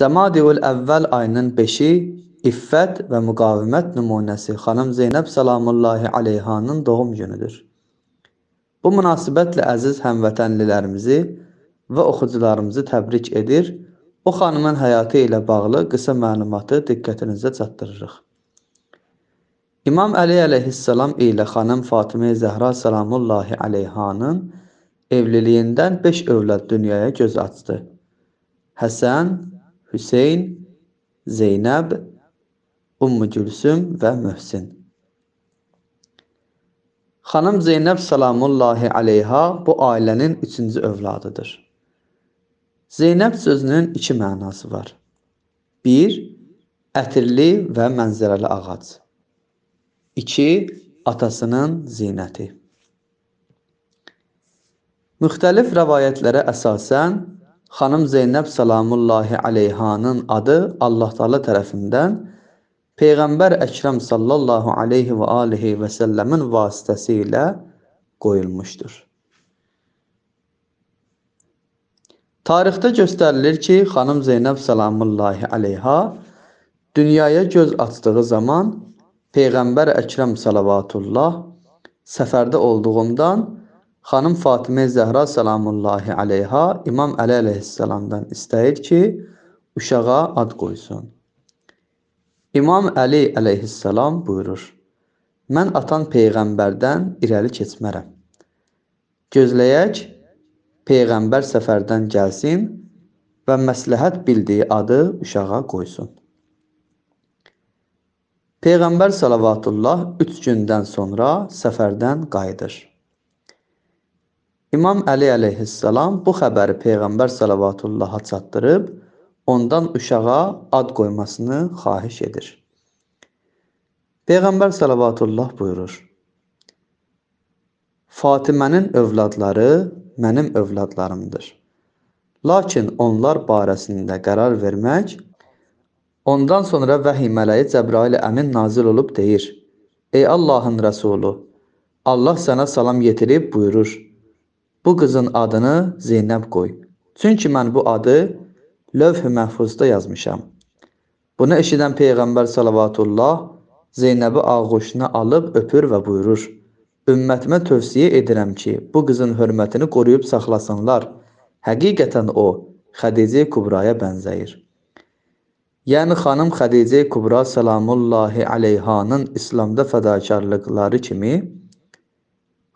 Cəmadiyul əvvəl ayının 5-i iffət və müqavimət nümunəsi xanım Zeynəb salamullahi aleyhanın doğum günüdür. Bu münasibətlə əziz həmvətənlilərimizi və oxucularımızı təbrik edir. O xanımın həyatı ilə bağlı qısa məlumatı diqqətinizə çatdırırıq. İmam Əli əleyhissalam ilə xanım Fatimə Zəhra salamullahi aleyhanın evliliyindən 5 övlad dünyaya göz açdı. Həsən, Hüseyn, Zeynəb, Ummu Gülsüm və Möhsin. Xanım Zeynəb salamullahi aleyha bu ailənin üçüncü övladıdır. Zeynəb sözünün iki mənası var. Bir, ətirli və mənzərəli ağac. İki, atasının zinəti. Müxtəlif rəvayətlərə əsasən xanım Zeynəb salamullahi aleyhanın adı Allah Taala tərəfindən Peyğəmbər Əkrəm sallallahu aleyhi və alihi və səlləmin vasitəsilə qoyulmuşdur. Tarixdə göstərilir ki, xanım Zeynəb salamullahi aleyha dünyaya göz açdığı zaman Peyğəmbər Əkrəm salavatullah səfərdə olduğundan Xanım Fatimə Zəhra salamullahi aleyha İmam Əli əleyhissalamdan istəyir ki, uşağa ad qoysun. İmam Əli əleyhissalam buyurur: Mən atan peyğəmbərdən irəli keçmərəm. Gözləyək peyğəmbər səfərdən gəlsin və məsləhət bildiyi adı uşağa qoysun. Peyğəmbər sallallahu 3 gündən sonra səfərdən qayıdır. İmam Əli əleyhissalam bu xəbəri Peyğəmbər sallallahu çatdırıb ondan uşağa ad qoymasını xahiş edir. Peyğəmbər sallallahu buyurur: Fatimənin övladları mənim övladlarımdır. Lakin onlar barəsində qərar vermək ondan sonra vəhi mələyi Cəbrail əmin nazil olub deyir: Ey Allahın rəsulu, Allah sənə salam yetirib buyurur: Bu qızın adını Zeynəb qoy. Çünki mən bu adı lövh-i məhfuzda yazmışam. Bunu eşidən Peyğəmbər salavatullah Zeynəbi ağuşuna alıb öpür və buyurur. Ümmətimə tövsiyə edirəm ki, bu qızın hörmətini qoruyub saxlasınlar. Həqiqətən o, Xədicə Kubraya bənzəyir. Yəni xanım Xədicə Kubra salamullahi aleyhanın İslamda fədakarlıqları kimi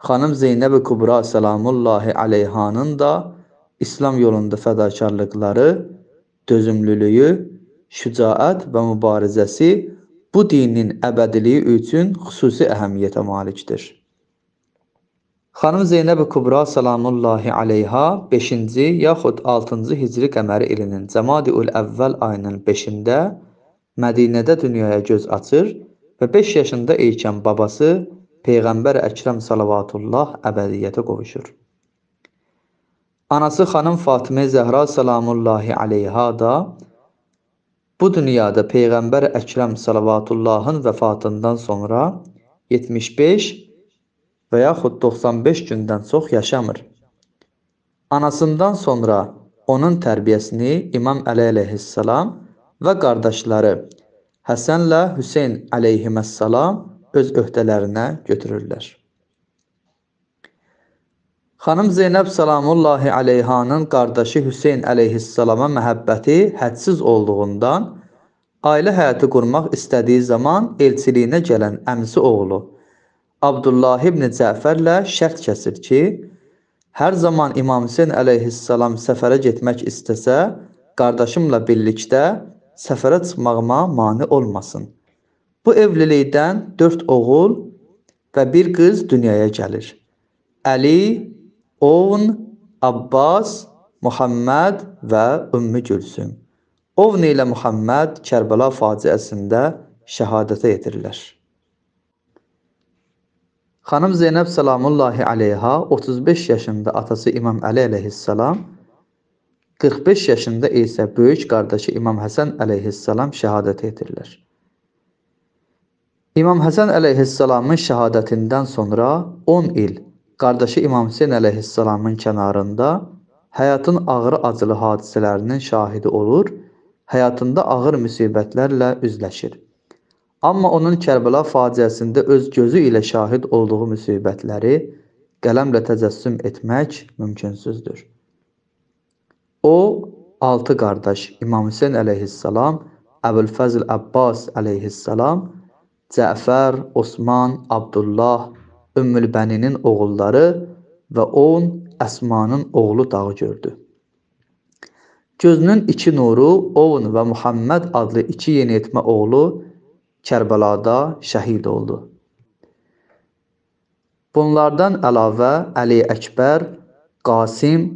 xanım Zeynəb Kubra salamullahi aleyhanın da İslam yolunda fədakarlıqları, dözümlülüyü, şücaət və mübarizəsi bu dinin əbədiliyi üçün xüsusi əhəmiyyətə malikdir. Xanım Zeynəb Kubra salamullahi aleyha 5-ci yaxud 6-cı Hicri qəməri ilinin Cəmadi-ül Əvvəl ayının 5-də Mədinədə dünyaya göz açır və 5 yaşında ikən babası Peyğəmbər Əkrəm salavatullah əbədiyyətə qovuşur. Anası xanım Fatimə Zəhra salamullahi aleyha da bu dünyada Peyğəmbər Əkrəm salavatullahın vəfatından sonra 75 və yaxud 95 gündən çox yaşamır. Anasından sonra onun tərbiyəsini İmam Əli əleyhissalam və qardaşları Həsənlə Hüseyn əleyhissalam öz öhdələrinə götürürlər. Xanım Zeynəb salamullahi aleyhanın qardaşı Hüseyn əleyhissalama məhəbbəti hədsiz olduğundan ailə həyatı qurmaq istədiyi zaman elçiliyinə gələn əmsi oğlu Abdullah ibn Cəfərlə şərt kəsir ki, hər zaman İmam Hüseyn əleyhissalam səfərə getmək istəsə, qardaşımla birlikdə səfərə çıxmağıma mane olmasın. Bu evlilikdən dörd oğul və bir qız dünyaya gəlir. Əli, Ovn, Abbas, Muhammed və Ümmü Gülsüm. Ovn ilə Muhammed Kərbəla faciəsində şəhadətə yetirilər. Xanım Zeynəb salamullahi aleyha 35 yaşında atası İmam Əli əleyhissalam, 45 yaşında isə böyük qardaşı İmam Həsən əleyhissalam şəhadətə yetirilər. İmam Həsən əleyhissalamın şəhadətindən sonra 10 il qardaşı İmam Hüseyn əleyhissalamın kənarında həyatın ağır acılı hadisələrinin şahidi olur, həyatında ağır müsibətlərlə üzləşir. Amma onun Kərbəla faciəsində öz gözü ilə şahid olduğu müsibətləri qələmlə təcəssüm etmək mümkünsüzdür. O, altı qardaş İmam Hüseyn əleyhissalam, Əbülfəzl Əbbas əleyhissalam Cəfər, Osman, Abdullah, Ümmülbəninin oğulları və 10 Əsmanın oğlu dağı gördü. Gözünün iki nuru Oğun və Muhammed adlı iki yeniyetmə oğlu Kərbəlada şəhid oldu. Bunlardan əlavə Əli Əkbər, Qasim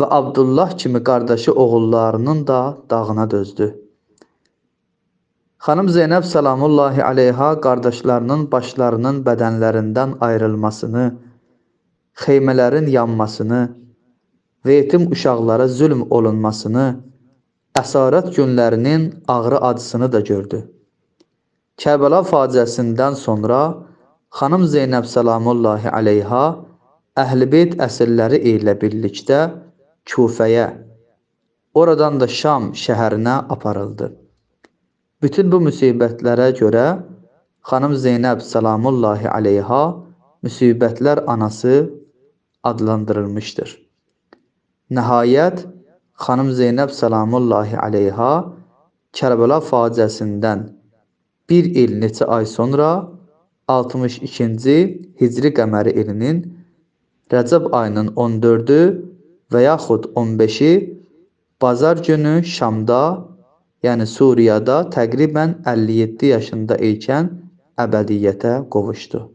və Abdullah kimi qardaşı oğullarının da dağına dözdü. Xanım Zeynəb salamullahi aleyha qardaşlarının başlarının bədənlərindən ayrılmasını, xeymələrin yanmasını, və yetim uşaqlara zülm olunmasını, əsarət günlərinin ağrı acısını da gördü. Kəbəla faciəsindən sonra xanım Zeynəb salamullahi aleyha əhlibeyt əsirləri ilə birlikdə Kufəyə, oradan da Şam şəhərinə aparıldı. Bütün bu müsibətlərə görə xanım Zeynəb salamullahi aleyha müsibətlər anası adlandırılmışdır. Nəhayət xanım Zeynəb salamullahi aleyha Kərbəla faciəsindən bir il neçə ay sonra 62-ci Hicri qəməri ilinin Rəcəb ayının 14-ü və yaxud 15-i bazar günü Şamda yəni Suriyada təqribən 57 yaşında ikən əbədiyyətə qovuşdu.